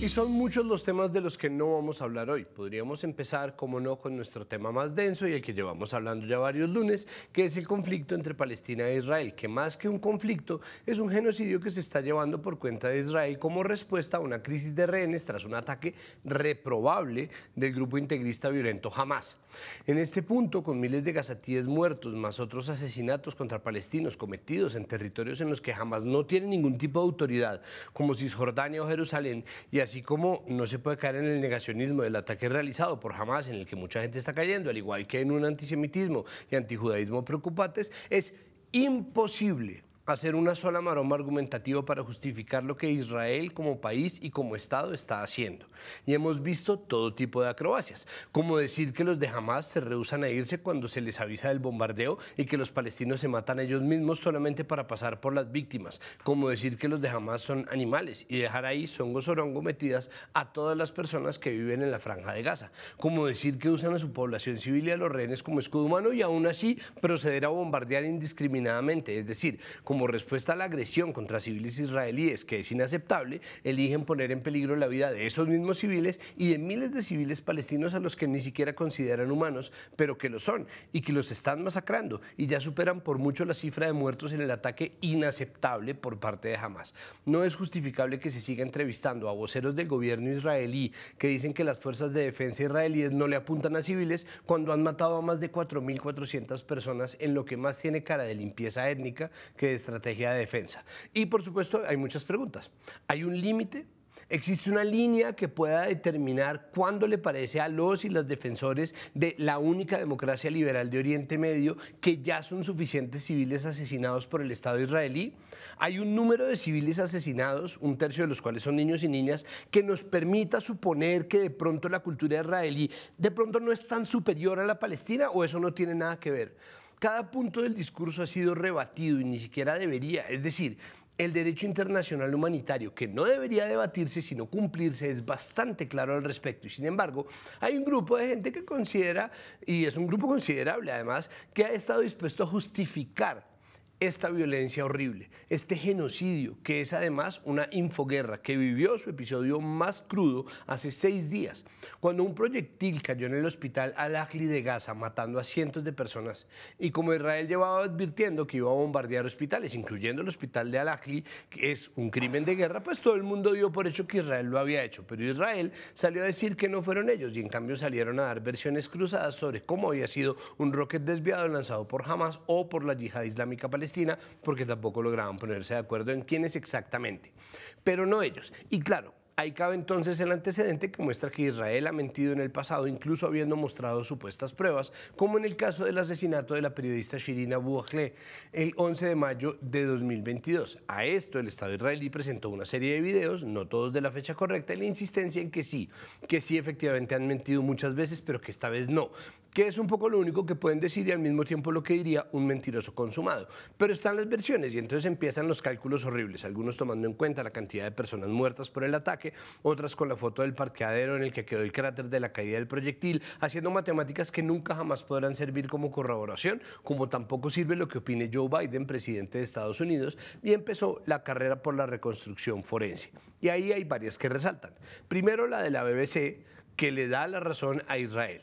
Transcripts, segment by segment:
Y son muchos los temas de los que no vamos a hablar hoy. Podríamos empezar, como no, con nuestro tema más denso y el que llevamos hablando ya varios lunes, que es el conflicto entre Palestina e Israel, que más que un conflicto es un genocidio que se está llevando por cuenta de Israel como respuesta a una crisis de rehenes tras un ataque reprobable del grupo integrista violento Hamas. En este punto, con miles de gazatíes muertos, más otros asesinatos contra palestinos cometidos en territorios en los que Hamas no tiene ningún tipo de autoridad, como Cisjordania o Jerusalén, y así así como no se puede caer en el negacionismo del ataque realizado por Hamas, en el que mucha gente está cayendo, al igual que en un antisemitismo y antijudaísmo preocupantes, es imposible hacer una sola maroma argumentativa para justificar lo que Israel como país y como Estado está haciendo. Y hemos visto todo tipo de acrobacias, como decir que los de Hamas se rehusan a irse cuando se les avisa del bombardeo y que los palestinos se matan a ellos mismos solamente para pasar por las víctimas, como decir que los de Hamas son animales y dejar ahí o metidas a todas las personas que viven en la franja de Gaza, como decir que usan a su población civil y a los rehenes como escudo humano y aún así proceder a bombardear indiscriminadamente, es decir, como como respuesta a la agresión contra civiles israelíes, que es inaceptable, eligen poner en peligro la vida de esos mismos civiles y de miles de civiles palestinos a los que ni siquiera consideran humanos, pero que lo son y que los están masacrando y ya superan por mucho la cifra de muertos en el ataque inaceptable por parte de Hamas. No es justificable que se siga entrevistando a voceros del gobierno israelí que dicen que las fuerzas de defensa israelíes no le apuntan a civiles cuando han matado a más de 4.400 personas en lo que más tiene cara de limpieza étnica que es estrategia de defensa. Y por supuesto hay muchas preguntas. ¿Hay un límite? ¿Existe una línea que pueda determinar cuándo le parece a los y las defensores de la única democracia liberal de Oriente Medio que ya son suficientes civiles asesinados por el Estado israelí? Hay un número de civiles asesinados, un tercio de los cuales son niños y niñas, que nos permita suponer que de pronto la cultura israelí de pronto no es tan superior a la palestina o eso no tiene nada que ver cada punto del discurso ha sido rebatido y ni siquiera debería. Es decir, el derecho internacional humanitario, que no debería debatirse sino cumplirse, es bastante claro al respecto. Y sin embargo, hay un grupo de gente que considera, y es un grupo considerable además, que ha estado dispuesto a justificar esta violencia horrible, este genocidio, que es además una infoguerra que vivió su episodio más crudo hace seis días, cuando un proyectil cayó en el hospital Al-Ahli de Gaza, matando a cientos de personas. Y como Israel llevaba advirtiendo que iba a bombardear hospitales, incluyendo el hospital de Al-Ahli, que es un crimen de guerra, pues todo el mundo dio por hecho que Israel lo había hecho. Pero Israel salió a decir que no fueron ellos y en cambio salieron a dar versiones cruzadas sobre cómo había sido un rocket desviado lanzado por Hamas o por la yihad islámica palestina porque tampoco lograban ponerse de acuerdo en quiénes exactamente, pero no ellos. Y claro, ahí cabe entonces el antecedente que muestra que Israel ha mentido en el pasado, incluso habiendo mostrado supuestas pruebas, como en el caso del asesinato de la periodista Shirina Abu el 11 de mayo de 2022. A esto el Estado israelí presentó una serie de videos, no todos de la fecha correcta, y la insistencia en que sí, que sí efectivamente han mentido muchas veces, pero que esta vez no que es un poco lo único que pueden decir y al mismo tiempo lo que diría un mentiroso consumado. Pero están las versiones y entonces empiezan los cálculos horribles, algunos tomando en cuenta la cantidad de personas muertas por el ataque, otras con la foto del parqueadero en el que quedó el cráter de la caída del proyectil, haciendo matemáticas que nunca jamás podrán servir como corroboración, como tampoco sirve lo que opine Joe Biden, presidente de Estados Unidos, y empezó la carrera por la reconstrucción forense. Y ahí hay varias que resaltan. Primero la de la BBC, que le da la razón a Israel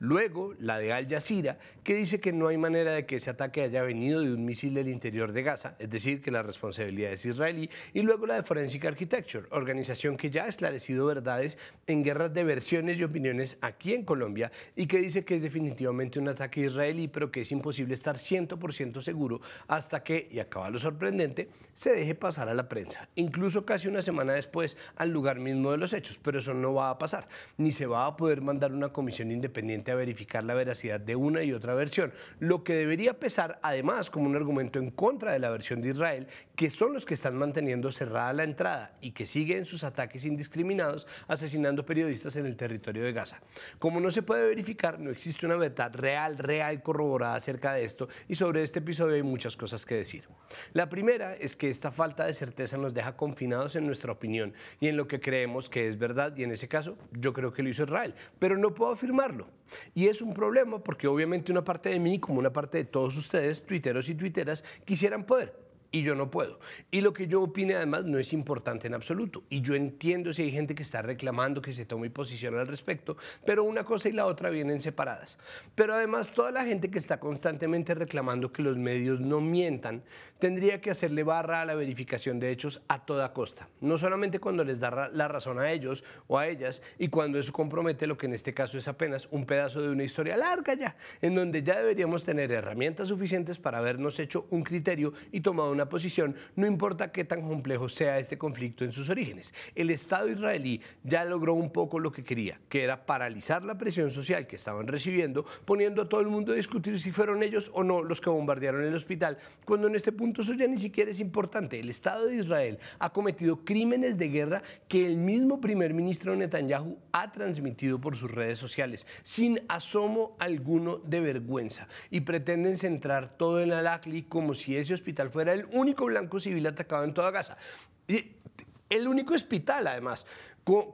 Luego, la de Al Jazeera, que dice que no hay manera de que ese ataque haya venido de un misil del interior de Gaza, es decir, que la responsabilidad es israelí, y luego la de Forensic Architecture, organización que ya ha esclarecido verdades en guerras de versiones y opiniones aquí en Colombia y que dice que es definitivamente un ataque israelí, pero que es imposible estar 100% seguro hasta que, y acaba lo sorprendente, se deje pasar a la prensa, incluso casi una semana después al lugar mismo de los hechos, pero eso no va a pasar, ni se va a poder mandar una comisión independiente a verificar la veracidad de una y otra versión. Lo que debería pesar, además, como un argumento en contra de la versión de Israel, que son los que están manteniendo cerrada la entrada y que siguen sus ataques indiscriminados asesinando periodistas en el territorio de Gaza. Como no se puede verificar, no existe una verdad real, real corroborada acerca de esto y sobre este episodio hay muchas cosas que decir. La primera es que esta falta de certeza nos deja confinados en nuestra opinión y en lo que creemos que es verdad y en ese caso yo creo que lo hizo Israel, pero no puedo afirmarlo. Y es un problema porque obviamente una parte de mí, como una parte de todos ustedes, tuiteros y tuiteras, quisieran poder, y yo no puedo. Y lo que yo opine además no es importante en absoluto. Y yo entiendo si hay gente que está reclamando que se tome posición al respecto, pero una cosa y la otra vienen separadas. Pero además toda la gente que está constantemente reclamando que los medios no mientan, tendría que hacerle barra a la verificación de hechos a toda costa, no solamente cuando les da la razón a ellos o a ellas y cuando eso compromete lo que en este caso es apenas un pedazo de una historia larga ya, en donde ya deberíamos tener herramientas suficientes para habernos hecho un criterio y tomado una posición, no importa qué tan complejo sea este conflicto en sus orígenes. El Estado israelí ya logró un poco lo que quería, que era paralizar la presión social que estaban recibiendo, poniendo a todo el mundo a discutir si fueron ellos o no los que bombardearon el hospital, cuando en este punto eso ya ni siquiera es importante. El Estado de Israel ha cometido crímenes de guerra que el mismo primer ministro Netanyahu ha transmitido por sus redes sociales, sin asomo alguno de vergüenza, y pretenden centrar todo en Al-Aqli como si ese hospital fuera el único blanco civil atacado en toda Gaza. El único hospital, además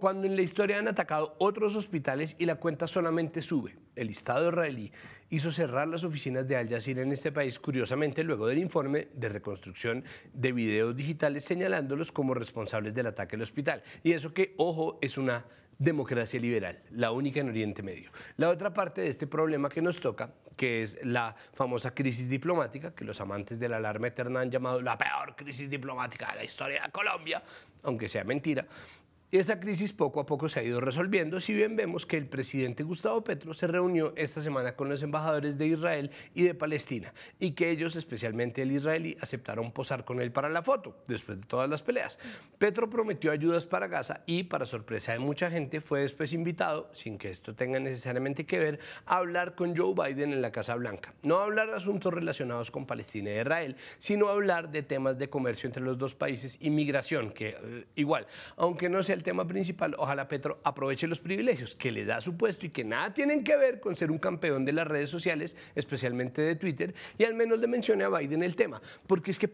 cuando en la historia han atacado otros hospitales y la cuenta solamente sube. El Estado israelí hizo cerrar las oficinas de Al Jazeera en este país, curiosamente luego del informe de reconstrucción de videos digitales señalándolos como responsables del ataque al hospital. Y eso que, ojo, es una democracia liberal, la única en Oriente Medio. La otra parte de este problema que nos toca, que es la famosa crisis diplomática, que los amantes de la alarma eterna han llamado la peor crisis diplomática de la historia de Colombia, aunque sea mentira, y esa crisis poco a poco se ha ido resolviendo, si bien vemos que el presidente Gustavo Petro se reunió esta semana con los embajadores de Israel y de Palestina, y que ellos, especialmente el israelí, aceptaron posar con él para la foto, después de todas las peleas. Petro prometió ayudas para Gaza y, para sorpresa de mucha gente, fue después invitado, sin que esto tenga necesariamente que ver, a hablar con Joe Biden en la Casa Blanca. No hablar de asuntos relacionados con Palestina e Israel, sino hablar de temas de comercio entre los dos países y migración, que eh, igual, aunque no sea el tema principal, ojalá Petro aproveche los privilegios que le da su puesto y que nada tienen que ver con ser un campeón de las redes sociales, especialmente de Twitter, y al menos le mencione a Biden el tema, porque es que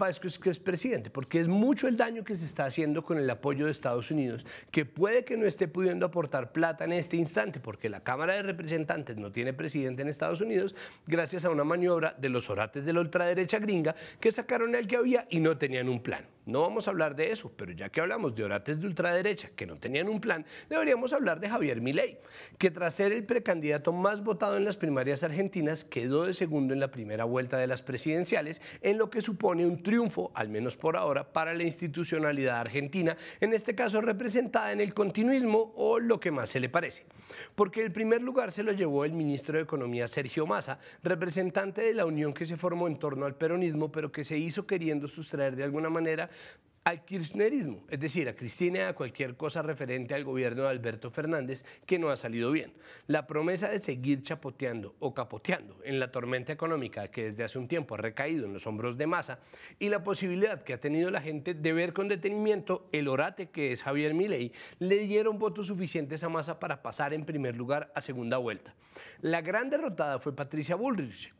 es presidente, porque es mucho el daño que se está haciendo con el apoyo de Estados Unidos, que puede que no esté pudiendo aportar plata en este instante, porque la Cámara de Representantes no tiene presidente en Estados Unidos, gracias a una maniobra de los orates de la ultraderecha gringa que sacaron el que había y no tenían un plan. No vamos a hablar de eso, pero ya que hablamos de orates de ultraderecha que no tenían un plan, deberíamos hablar de Javier Milei, que tras ser el precandidato más votado en las primarias argentinas, quedó de segundo en la primera vuelta de las presidenciales, en lo que supone un triunfo, al menos por ahora, para la institucionalidad argentina, en este caso representada en el continuismo o lo que más se le parece. Porque el primer lugar se lo llevó el ministro de Economía Sergio Massa, representante de la unión que se formó en torno al peronismo, pero que se hizo queriendo sustraer de alguna manera al kirchnerismo, es decir, a Cristina y a cualquier cosa referente al gobierno de Alberto Fernández que no ha salido bien. La promesa de seguir chapoteando o capoteando en la tormenta económica que desde hace un tiempo ha recaído en los hombros de Massa y la posibilidad que ha tenido la gente de ver con detenimiento el orate que es Javier Milei, le dieron votos suficientes a Massa para pasar en primer lugar a segunda vuelta. La gran derrotada fue Patricia Bullrich,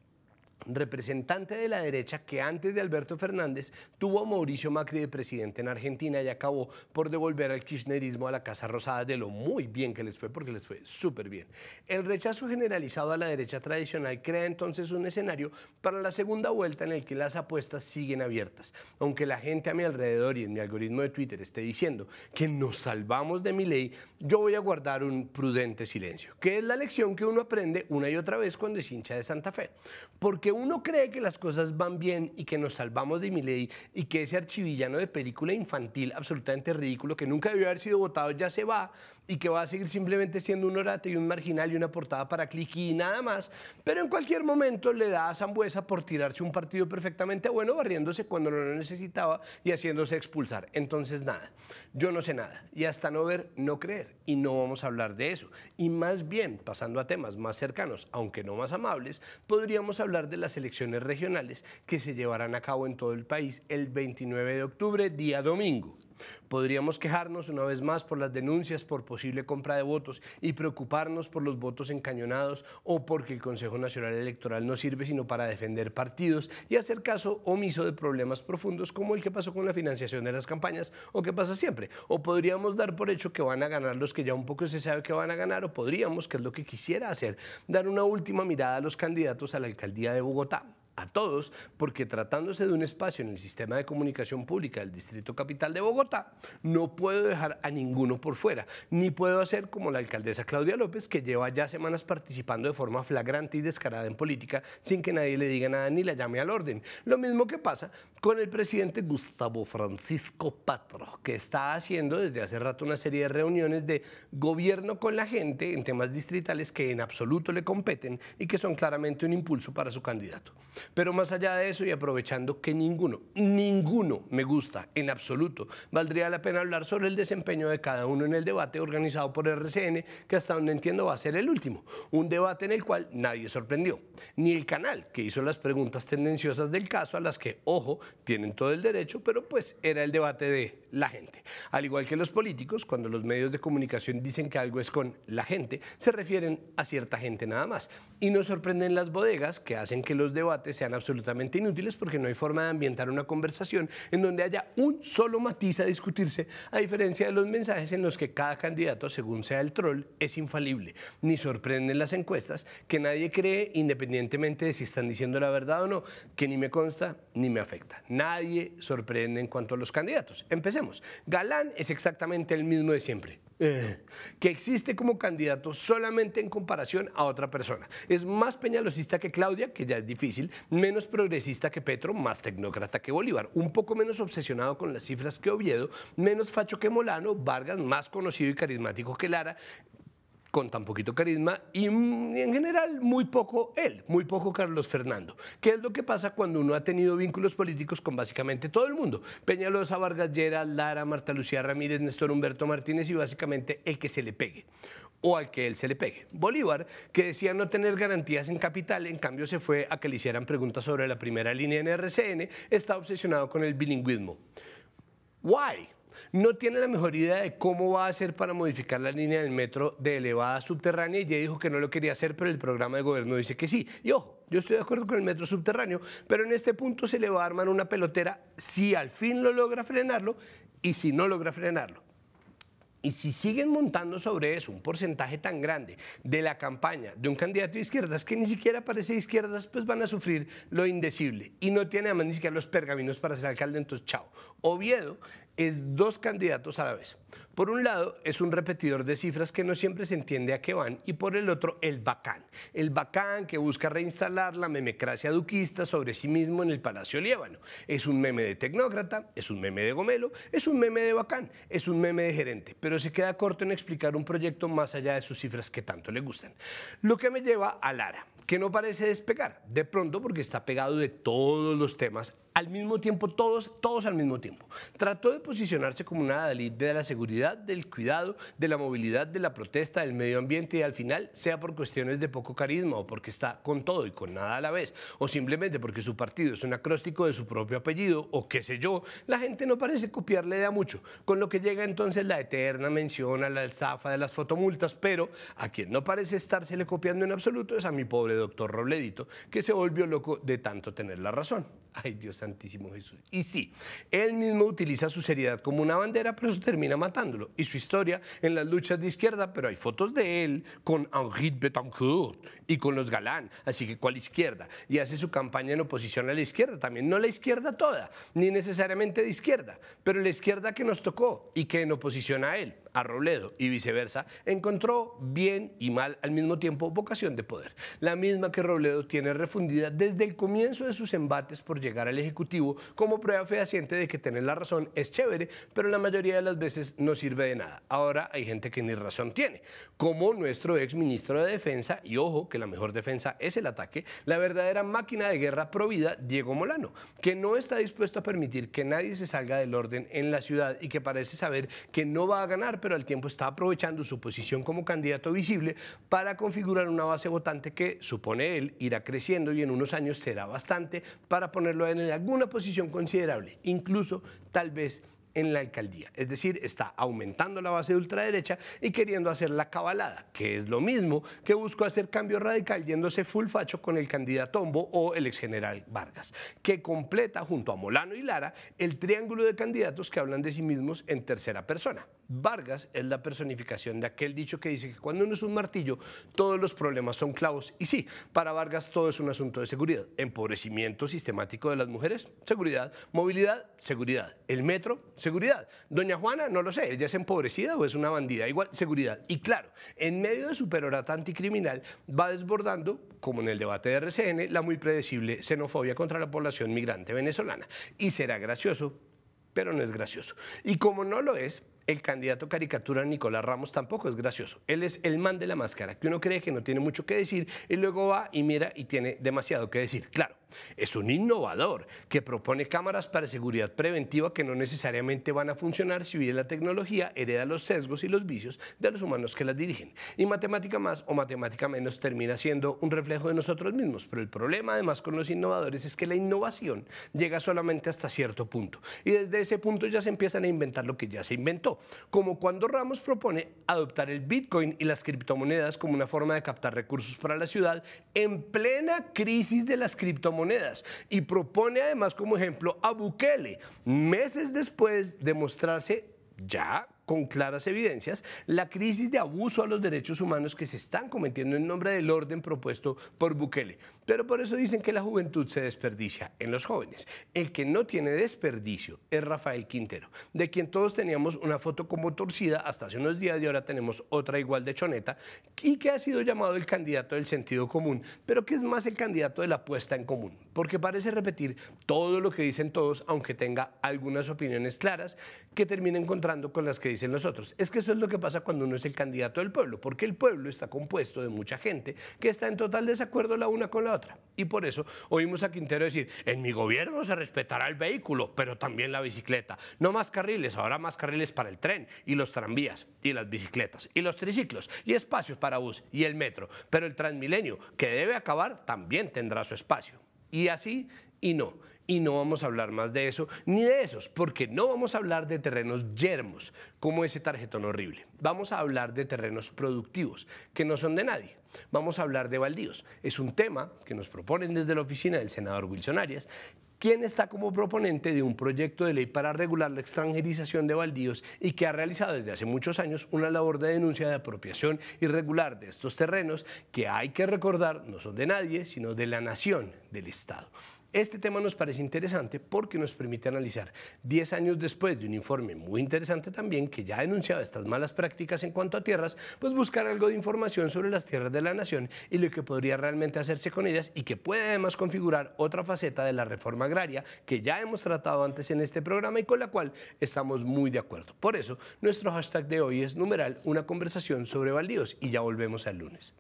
representante de la derecha que antes de Alberto Fernández tuvo a Mauricio Macri de presidente en Argentina y acabó por devolver al kirchnerismo a la Casa Rosada de lo muy bien que les fue, porque les fue súper bien. El rechazo generalizado a la derecha tradicional crea entonces un escenario para la segunda vuelta en el que las apuestas siguen abiertas. Aunque la gente a mi alrededor y en mi algoritmo de Twitter esté diciendo que nos salvamos de mi ley, yo voy a guardar un prudente silencio, que es la lección que uno aprende una y otra vez cuando es hincha de Santa Fe. Porque que uno cree que las cosas van bien y que nos salvamos de ley y que ese archivillano de película infantil absolutamente ridículo que nunca debió haber sido votado ya se va y que va a seguir simplemente siendo un orate y un marginal y una portada para clicky y nada más, pero en cualquier momento le da a Zambuesa por tirarse un partido perfectamente bueno barriéndose cuando no lo necesitaba y haciéndose expulsar. Entonces nada, yo no sé nada y hasta no ver, no creer y no vamos a hablar de eso. Y más bien, pasando a temas más cercanos, aunque no más amables, podríamos hablar de las elecciones regionales que se llevarán a cabo en todo el país el 29 de octubre, día domingo. Podríamos quejarnos una vez más por las denuncias por posible compra de votos y preocuparnos por los votos encañonados o porque el Consejo Nacional Electoral no sirve sino para defender partidos y hacer caso omiso de problemas profundos como el que pasó con la financiación de las campañas o que pasa siempre. O podríamos dar por hecho que van a ganar los que ya un poco se sabe que van a ganar o podríamos, que es lo que quisiera hacer, dar una última mirada a los candidatos a la alcaldía de Bogotá a todos, porque tratándose de un espacio en el sistema de comunicación pública del Distrito Capital de Bogotá, no puedo dejar a ninguno por fuera, ni puedo hacer como la alcaldesa Claudia López, que lleva ya semanas participando de forma flagrante y descarada en política sin que nadie le diga nada ni la llame al orden. Lo mismo que pasa con el presidente Gustavo Francisco Patro, que está haciendo desde hace rato una serie de reuniones de gobierno con la gente en temas distritales que en absoluto le competen y que son claramente un impulso para su candidato. Pero más allá de eso y aprovechando que ninguno, ninguno me gusta en absoluto, valdría la pena hablar sobre el desempeño de cada uno en el debate organizado por RCN, que hasta donde entiendo va a ser el último. Un debate en el cual nadie sorprendió, ni el canal, que hizo las preguntas tendenciosas del caso, a las que, ojo, tienen todo el derecho, pero pues era el debate de la gente. Al igual que los políticos, cuando los medios de comunicación dicen que algo es con la gente, se refieren a cierta gente nada más. Y no sorprenden las bodegas que hacen que los debates sean absolutamente inútiles porque no hay forma de ambientar una conversación en donde haya un solo matiz a discutirse, a diferencia de los mensajes en los que cada candidato, según sea el troll, es infalible. Ni sorprenden las encuestas que nadie cree, independientemente de si están diciendo la verdad o no, que ni me consta ni me afecta. Nadie sorprende en cuanto a los candidatos. Empecemos. Galán es exactamente el mismo de siempre eh, que existe como candidato solamente en comparación a otra persona. Es más peñalosista que Claudia, que ya es difícil, menos progresista que Petro, más tecnócrata que Bolívar, un poco menos obsesionado con las cifras que Oviedo, menos facho que Molano, Vargas, más conocido y carismático que Lara, con tan poquito carisma y mm, en general muy poco él, muy poco Carlos Fernando. ¿Qué es lo que pasa cuando uno ha tenido vínculos políticos con básicamente todo el mundo? Peñalosa, Vargas Lleras, Lara, Marta Lucía Ramírez, Néstor Humberto Martínez y básicamente el que se le pegue o al que él se le pegue. Bolívar, que decía no tener garantías en capital, en cambio se fue a que le hicieran preguntas sobre la primera línea en RCN, está obsesionado con el bilingüismo. Why? no tiene la mejor idea de cómo va a hacer para modificar la línea del metro de elevada subterránea y ya dijo que no lo quería hacer, pero el programa de gobierno dice que sí. Y ojo, yo estoy de acuerdo con el metro subterráneo, pero en este punto se le va a armar una pelotera si al fin lo logra frenarlo y si no logra frenarlo. Y si siguen montando sobre eso un porcentaje tan grande de la campaña de un candidato de izquierdas que ni siquiera parece izquierdas, pues van a sufrir lo indecible. Y no tiene además ni siquiera los pergaminos para ser alcalde, entonces chao. Oviedo es dos candidatos a la vez. Por un lado, es un repetidor de cifras que no siempre se entiende a qué van, y por el otro, el bacán. El bacán que busca reinstalar la memecracia duquista sobre sí mismo en el Palacio Líbano. Es un meme de tecnócrata, es un meme de gomelo, es un meme de bacán, es un meme de gerente, pero se queda corto en explicar un proyecto más allá de sus cifras que tanto le gustan. Lo que me lleva a Lara que no parece despegar, de pronto porque está pegado de todos los temas al mismo tiempo, todos, todos al mismo tiempo. Trató de posicionarse como una Dalí de la seguridad, del cuidado, de la movilidad, de la protesta, del medio ambiente y al final, sea por cuestiones de poco carisma o porque está con todo y con nada a la vez, o simplemente porque su partido es un acróstico de su propio apellido o qué sé yo, la gente no parece copiarle de a mucho, con lo que llega entonces la eterna mención a la alzafa de las fotomultas, pero a quien no parece estársele copiando en absoluto es a mi pobre doctor Robledito, que se volvió loco de tanto tener la razón. Ay, Dios santísimo Jesús. Y sí, él mismo utiliza su seriedad como una bandera, pero eso termina matándolo. Y su historia en las luchas de izquierda, pero hay fotos de él con Henri Betancourt y con los Galán, así que cuál izquierda. Y hace su campaña en oposición a la izquierda también, no la izquierda toda, ni necesariamente de izquierda, pero la izquierda que nos tocó y que en oposición a él a Robledo y viceversa, encontró bien y mal al mismo tiempo vocación de poder, la misma que Robledo tiene refundida desde el comienzo de sus embates por llegar al Ejecutivo como prueba fehaciente de que tener la razón es chévere, pero la mayoría de las veces no sirve de nada. Ahora hay gente que ni razón tiene, como nuestro ex ministro de Defensa, y ojo que la mejor defensa es el ataque, la verdadera máquina de guerra provida, Diego Molano, que no está dispuesto a permitir que nadie se salga del orden en la ciudad y que parece saber que no va a ganar, pero al tiempo está aprovechando su posición como candidato visible para configurar una base votante que, supone él, irá creciendo y en unos años será bastante para ponerlo en alguna posición considerable, incluso tal vez en la alcaldía. Es decir, está aumentando la base de ultraderecha y queriendo hacer la cabalada, que es lo mismo que buscó hacer cambio radical yéndose full facho con el candidato Tombo o el ex general Vargas, que completa junto a Molano y Lara el triángulo de candidatos que hablan de sí mismos en tercera persona. Vargas es la personificación de aquel dicho que dice que cuando uno es un martillo, todos los problemas son clavos. Y sí, para Vargas todo es un asunto de seguridad. Empobrecimiento sistemático de las mujeres, seguridad. Movilidad, seguridad. El metro, seguridad. Doña Juana, no lo sé, ella es empobrecida o es una bandida. Igual, seguridad. Y claro, en medio de su perorata anticriminal va desbordando, como en el debate de RCN, la muy predecible xenofobia contra la población migrante venezolana. Y será gracioso pero no es gracioso. Y como no lo es, el candidato caricatura Nicolás Ramos tampoco es gracioso. Él es el man de la máscara, que uno cree que no tiene mucho que decir y luego va y mira y tiene demasiado que decir. Claro, es un innovador que propone cámaras para seguridad preventiva que no necesariamente van a funcionar si bien la tecnología hereda los sesgos y los vicios de los humanos que las dirigen. Y matemática más o matemática menos termina siendo un reflejo de nosotros mismos. Pero el problema además con los innovadores es que la innovación llega solamente hasta cierto punto. Y desde ese punto ya se empiezan a inventar lo que ya se inventó. Como cuando Ramos propone adoptar el Bitcoin y las criptomonedas como una forma de captar recursos para la ciudad en plena crisis de las criptomonedas monedas y propone además como ejemplo a Bukele, meses después de mostrarse ya con claras evidencias la crisis de abuso a los derechos humanos que se están cometiendo en nombre del orden propuesto por Bukele. Pero por eso dicen que la juventud se desperdicia en los jóvenes. El que no tiene desperdicio es Rafael Quintero, de quien todos teníamos una foto como torcida hasta hace unos días y ahora tenemos otra igual de choneta, y que ha sido llamado el candidato del sentido común, pero que es más el candidato de la apuesta en común, porque parece repetir todo lo que dicen todos, aunque tenga algunas opiniones claras que termina encontrando con las que dicen los otros. Es que eso es lo que pasa cuando uno es el candidato del pueblo, porque el pueblo está compuesto de mucha gente que está en total desacuerdo la una con la y por eso oímos a Quintero decir, en mi gobierno se respetará el vehículo, pero también la bicicleta. No más carriles, ahora más carriles para el tren y los tranvías y las bicicletas y los triciclos y espacios para bus y el metro. Pero el transmilenio, que debe acabar, también tendrá su espacio. Y así y no. Y no vamos a hablar más de eso ni de esos, porque no vamos a hablar de terrenos yermos, como ese tarjetón horrible. Vamos a hablar de terrenos productivos, que no son de nadie vamos a hablar de baldíos. Es un tema que nos proponen desde la oficina del senador Wilson Arias, quien está como proponente de un proyecto de ley para regular la extranjerización de baldíos y que ha realizado desde hace muchos años una labor de denuncia de apropiación irregular de estos terrenos que hay que recordar no son de nadie, sino de la nación, del Estado. Este tema nos parece interesante porque nos permite analizar 10 años después de un informe muy interesante también que ya denunciaba estas malas prácticas en cuanto a tierras, pues buscar algo de información sobre las tierras de la nación y lo que podría realmente hacerse con ellas y que puede además configurar otra faceta de la reforma agraria que ya hemos tratado antes en este programa y con la cual estamos muy de acuerdo. Por eso, nuestro hashtag de hoy es numeral una conversación sobre baldíos y ya volvemos al lunes.